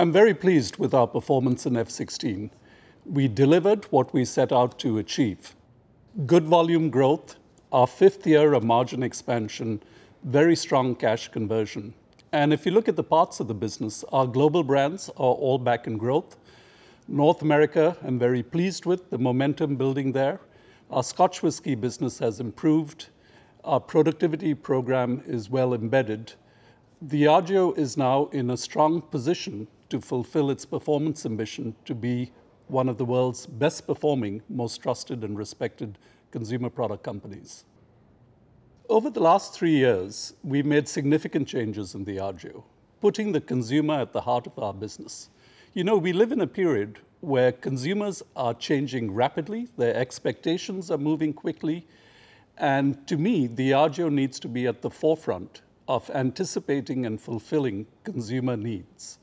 I'm very pleased with our performance in F-16. We delivered what we set out to achieve. Good volume growth, our fifth year of margin expansion, very strong cash conversion. And if you look at the parts of the business, our global brands are all back in growth. North America, I'm very pleased with the momentum building there. Our Scotch whisky business has improved. Our productivity program is well embedded. Diageo is now in a strong position to fulfill its performance ambition to be one of the world's best performing, most trusted and respected consumer product companies. Over the last three years, we've made significant changes in the Diageo, putting the consumer at the heart of our business. You know, we live in a period where consumers are changing rapidly, their expectations are moving quickly, and to me, the Diageo needs to be at the forefront of anticipating and fulfilling consumer needs.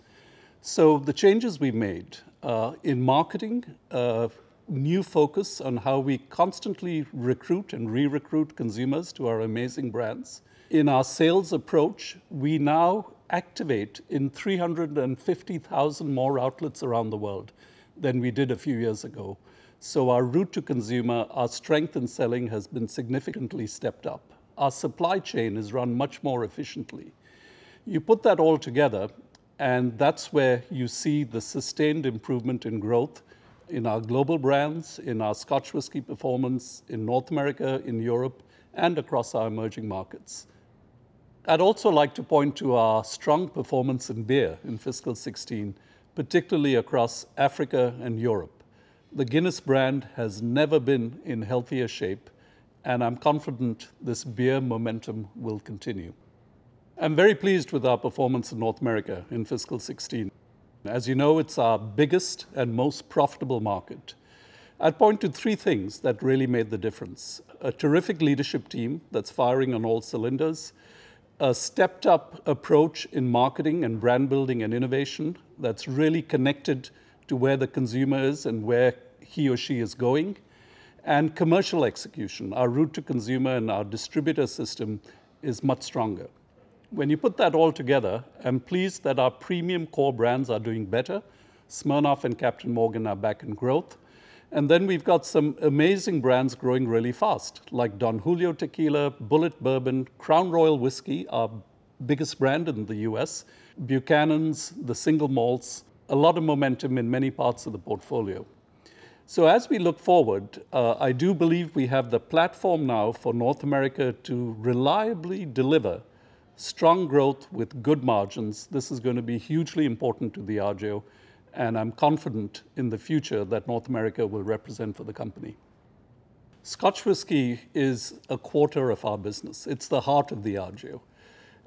So the changes we made uh, in marketing, uh, new focus on how we constantly recruit and re-recruit consumers to our amazing brands. In our sales approach, we now activate in 350,000 more outlets around the world than we did a few years ago. So our route to consumer, our strength in selling has been significantly stepped up. Our supply chain is run much more efficiently. You put that all together and that's where you see the sustained improvement in growth in our global brands, in our Scotch whisky performance in North America, in Europe, and across our emerging markets. I'd also like to point to our strong performance in beer in fiscal 16, particularly across Africa and Europe. The Guinness brand has never been in healthier shape, and I'm confident this beer momentum will continue. I'm very pleased with our performance in North America in fiscal 16. As you know, it's our biggest and most profitable market. I'd point to three things that really made the difference. A terrific leadership team that's firing on all cylinders, a stepped up approach in marketing and brand building and innovation that's really connected to where the consumer is and where he or she is going, and commercial execution. Our route to consumer and our distributor system is much stronger when you put that all together, I'm pleased that our premium core brands are doing better. Smirnoff and Captain Morgan are back in growth. And then we've got some amazing brands growing really fast, like Don Julio Tequila, Bullet Bourbon, Crown Royal Whiskey, our biggest brand in the US, Buchanan's, the single malts, a lot of momentum in many parts of the portfolio. So as we look forward, uh, I do believe we have the platform now for North America to reliably deliver strong growth with good margins. This is going to be hugely important to Diageo, and I'm confident in the future that North America will represent for the company. Scotch whisky is a quarter of our business. It's the heart of Diageo.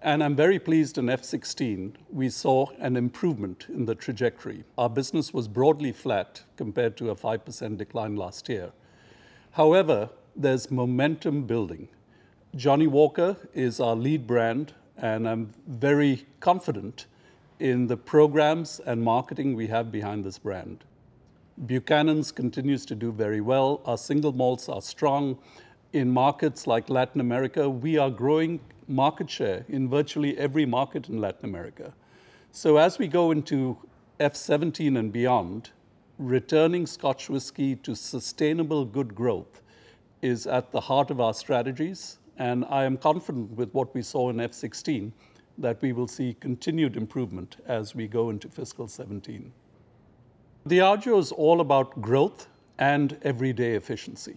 And I'm very pleased in F16, we saw an improvement in the trajectory. Our business was broadly flat compared to a 5% decline last year. However, there's momentum building. Johnny Walker is our lead brand and I'm very confident in the programs and marketing we have behind this brand. Buchanan's continues to do very well. Our single malts are strong. In markets like Latin America, we are growing market share in virtually every market in Latin America. So as we go into F17 and beyond, returning Scotch whisky to sustainable good growth is at the heart of our strategies and I am confident with what we saw in F-16 that we will see continued improvement as we go into fiscal 17. The Agio is all about growth and everyday efficiency.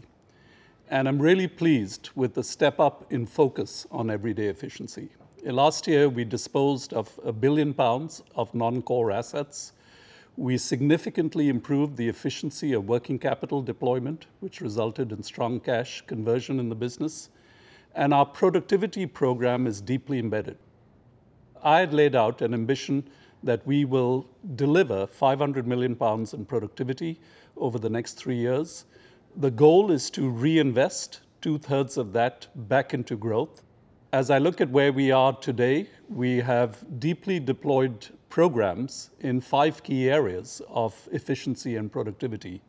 And I'm really pleased with the step up in focus on everyday efficiency. Last year, we disposed of a billion pounds of non-core assets. We significantly improved the efficiency of working capital deployment, which resulted in strong cash conversion in the business and our productivity program is deeply embedded. I had laid out an ambition that we will deliver 500 million pounds in productivity over the next three years. The goal is to reinvest two thirds of that back into growth. As I look at where we are today, we have deeply deployed programs in five key areas of efficiency and productivity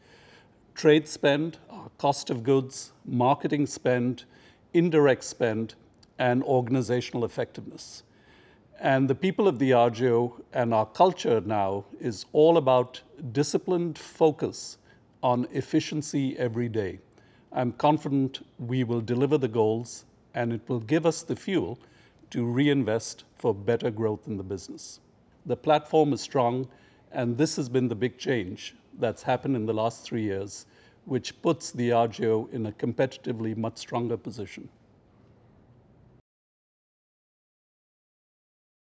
trade spend, cost of goods, marketing spend, indirect spend, and organizational effectiveness. And the people of the Diageo and our culture now is all about disciplined focus on efficiency every day. I'm confident we will deliver the goals and it will give us the fuel to reinvest for better growth in the business. The platform is strong, and this has been the big change that's happened in the last three years which puts the Diageo in a competitively much stronger position.